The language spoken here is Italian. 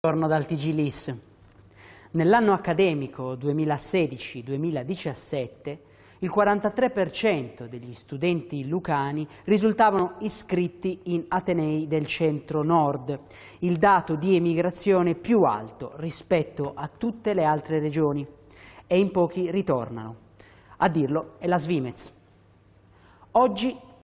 Buongiorno dal TG LIS. Nell'anno accademico 2016-2017 il 43% degli studenti lucani risultavano iscritti in Atenei del centro-nord, il dato di emigrazione più alto rispetto a tutte le altre regioni e in pochi ritornano. A dirlo è la Svimez. Oggi